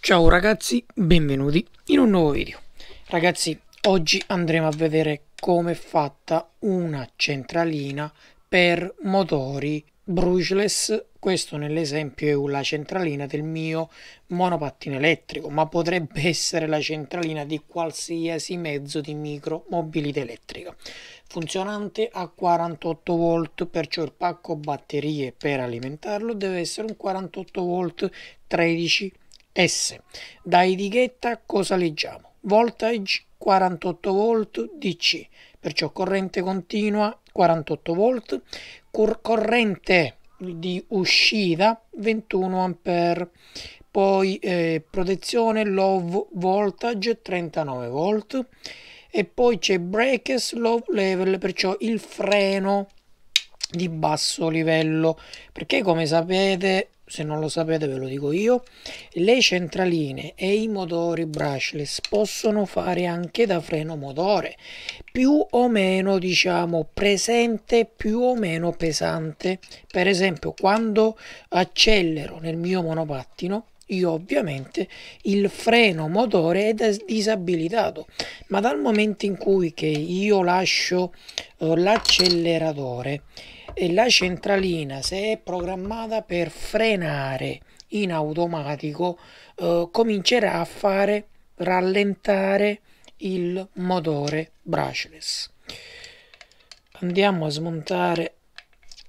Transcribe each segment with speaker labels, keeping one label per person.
Speaker 1: Ciao ragazzi, benvenuti in un nuovo video. Ragazzi, oggi andremo a vedere come è fatta una centralina per motori brushless, questo nell'esempio è la centralina del mio monopattino elettrico, ma potrebbe essere la centralina di qualsiasi mezzo di micromobilità elettrica. Funzionante a 48 volt, perciò il pacco batterie per alimentarlo deve essere un 48 volt 13S. Da etichetta cosa leggiamo? Voltage 48 volt DC, perciò corrente continua 48 volt, corrente di uscita 21 ampere poi eh, protezione low voltage 39 volt e poi c'è brakes low level perciò il freno di basso livello perché come sapete se non lo sapete ve lo dico io le centraline e i motori brushless possono fare anche da freno motore più o meno diciamo presente più o meno pesante per esempio quando accelero nel mio monopattino io ovviamente il freno motore è disabilitato ma dal momento in cui che io lascio eh, l'acceleratore e la centralina se è programmata per frenare in automatico eh, comincerà a fare rallentare il motore brushless andiamo a smontare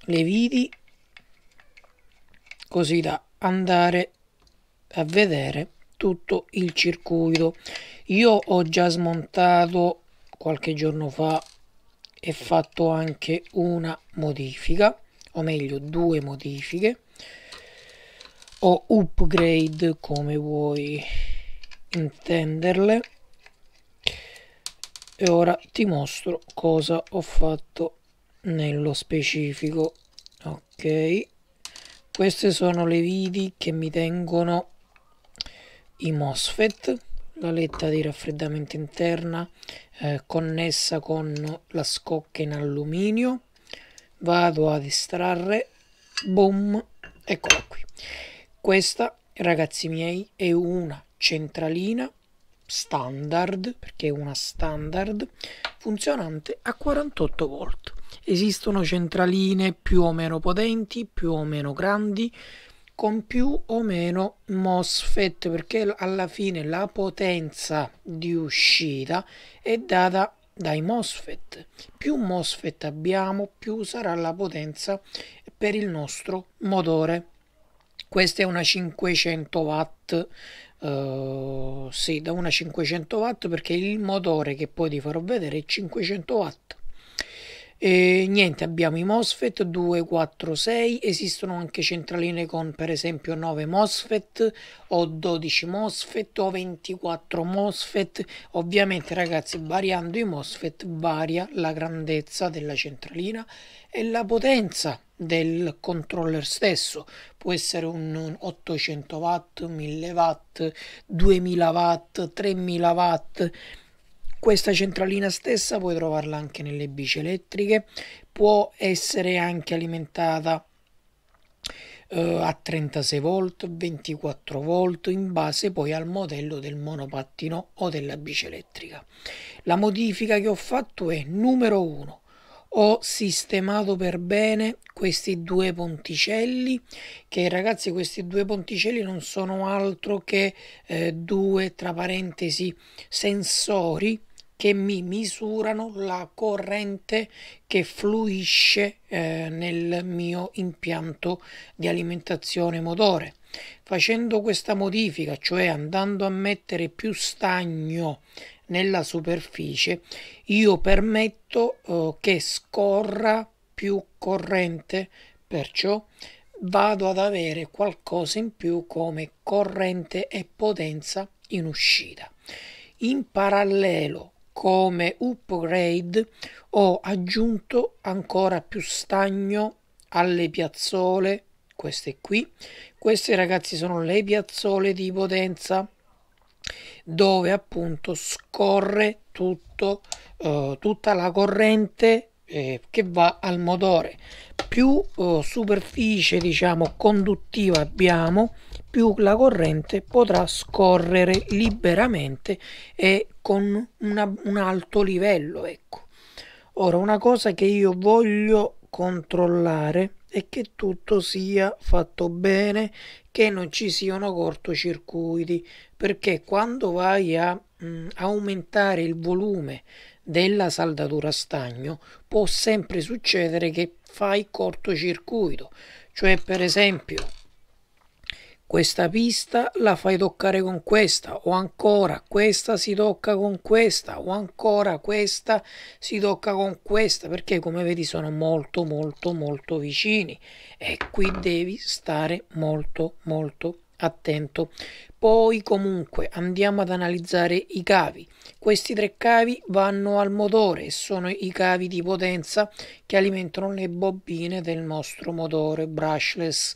Speaker 1: le viti così da andare a vedere tutto il circuito io ho già smontato qualche giorno fa e fatto anche una modifica o meglio due modifiche o upgrade come vuoi intenderle e ora ti mostro cosa ho fatto nello specifico ok queste sono le vidi che mi tengono i MOSFET galetta di raffreddamento interna eh, connessa con la scocca in alluminio vado ad estrarre boom eccola qui questa ragazzi miei è una centralina standard perché è una standard funzionante a 48 volt esistono centraline più o meno potenti più o meno grandi con più o meno MOSFET perché alla fine la potenza di uscita è data dai MOSFET. Più MOSFET abbiamo, più sarà la potenza per il nostro motore. Questa è una 500 watt, uh, sì, da una 500 watt perché il motore che poi ti farò vedere è 500 watt. E niente, abbiamo i MOSFET 2, 4, 6. esistono anche centraline con per esempio 9 MOSFET o 12 MOSFET o 24 MOSFET. Ovviamente ragazzi variando i MOSFET varia la grandezza della centralina e la potenza del controller stesso può essere un 800 watt 1000 watt 2000 watt 3000 watt questa centralina stessa puoi trovarla anche nelle bici elettriche, può essere anche alimentata eh, a 36 volt, 24 volt, in base poi al modello del monopattino o della bici elettrica. La modifica che ho fatto è numero 1. Ho sistemato per bene questi due ponticelli che ragazzi questi due ponticelli non sono altro che eh, due tra parentesi sensori che mi misurano la corrente che fluisce eh, nel mio impianto di alimentazione motore. Facendo questa modifica, cioè andando a mettere più stagno nella superficie, io permetto eh, che scorra più corrente, perciò vado ad avere qualcosa in più come corrente e potenza in uscita. In parallelo come upgrade ho aggiunto ancora più stagno alle piazzole queste qui queste ragazzi sono le piazzole di potenza dove appunto scorre tutto, eh, tutta la corrente eh, che va al motore più oh, superficie diciamo conduttiva abbiamo più la corrente potrà scorrere liberamente e con una, un alto livello ecco ora una cosa che io voglio controllare è che tutto sia fatto bene che non ci siano cortocircuiti perché quando vai a mh, mm, aumentare il volume della saldatura stagno può sempre succedere che fai cortocircuito, cioè per esempio questa pista la fai toccare con questa o ancora questa si tocca con questa o ancora questa si tocca con questa perché come vedi sono molto molto molto vicini e qui devi stare molto molto attento. Poi comunque andiamo ad analizzare i cavi. Questi tre cavi vanno al motore e sono i cavi di potenza che alimentano le bobine del nostro motore brushless.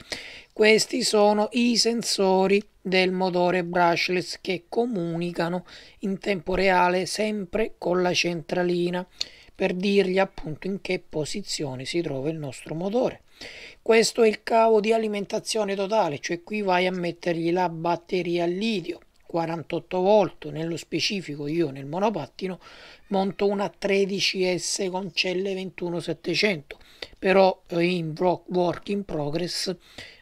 Speaker 1: Questi sono i sensori del motore brushless che comunicano in tempo reale sempre con la centralina per dirgli appunto in che posizione si trova il nostro motore. Questo è il cavo di alimentazione totale, cioè qui vai a mettergli la batteria al litio 48 volt, nello specifico io nel monopattino monto una 13S con celle 21700, però in work in progress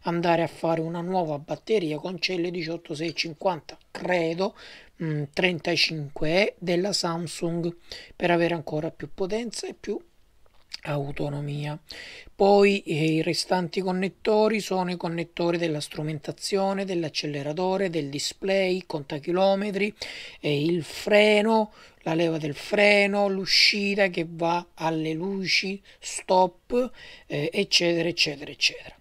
Speaker 1: andare a fare una nuova batteria con celle 18650, credo 35E mm, della Samsung per avere ancora più potenza e più autonomia. Poi eh, i restanti connettori sono i connettori della strumentazione, dell'acceleratore, del display, contachilometri, e il freno, la leva del freno, l'uscita che va alle luci, stop, eh, eccetera, eccetera, eccetera.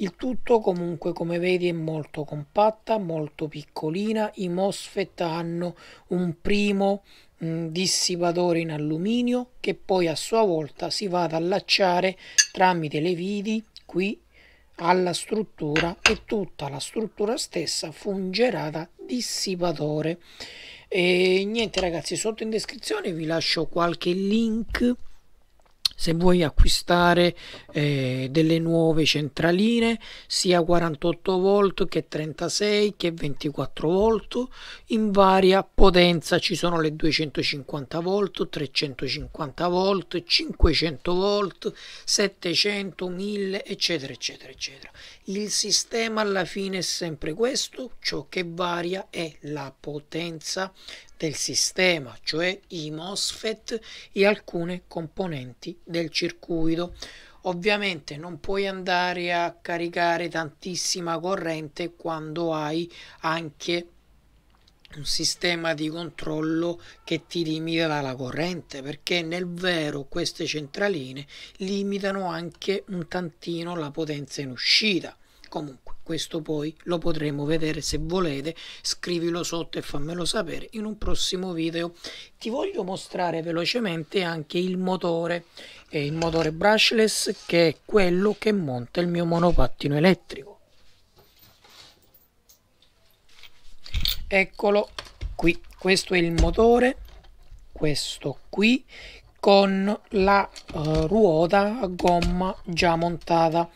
Speaker 1: Il tutto comunque come vedi è molto compatta, molto piccolina, i MOSFET hanno un primo dissipatore in alluminio che poi a sua volta si va ad allacciare tramite le vidi qui alla struttura e tutta la struttura stessa fungerà da dissipatore e niente ragazzi sotto in descrizione vi lascio qualche link se vuoi acquistare eh, delle nuove centraline sia 48 volt che 36 che 24 volt in varia potenza ci sono le 250 volt 350 volt 500 volt 700 1000 eccetera eccetera eccetera il sistema alla fine è sempre questo ciò che varia è la potenza del sistema, cioè i MOSFET e alcune componenti del circuito. Ovviamente non puoi andare a caricare tantissima corrente quando hai anche un sistema di controllo che ti limita la corrente perché nel vero queste centraline limitano anche un tantino la potenza in uscita comunque questo poi lo potremo vedere se volete, scrivilo sotto e fammelo sapere in un prossimo video. Ti voglio mostrare velocemente anche il motore, eh, il motore brushless che è quello che monta il mio monopattino elettrico. Eccolo qui, questo è il motore, questo qui con la uh, ruota a gomma già montata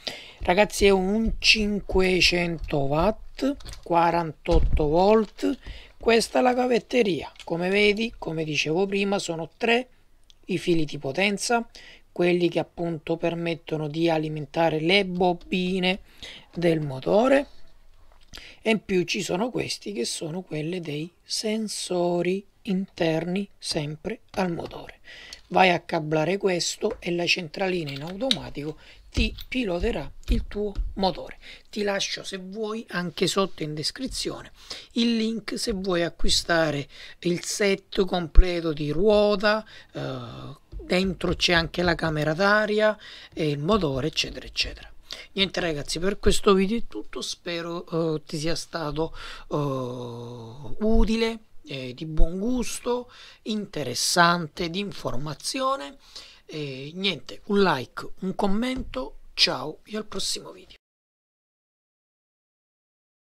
Speaker 1: ragazzi è un 500 watt 48 volt questa è la cavetteria come vedi come dicevo prima sono tre i fili di potenza quelli che appunto permettono di alimentare le bobine del motore e in più ci sono questi che sono quelli dei sensori interni sempre al motore vai a cablare questo e la centralina in automatico ti piloterà il tuo motore. Ti lascio se vuoi anche sotto in descrizione il link se vuoi acquistare il set completo di ruota, eh, dentro c'è anche la camera d'aria e il motore eccetera eccetera. Niente ragazzi, per questo video è tutto, spero eh, ti sia stato eh, utile, eh, di buon gusto, interessante, di informazione. E niente, un like, un commento, ciao e al prossimo video.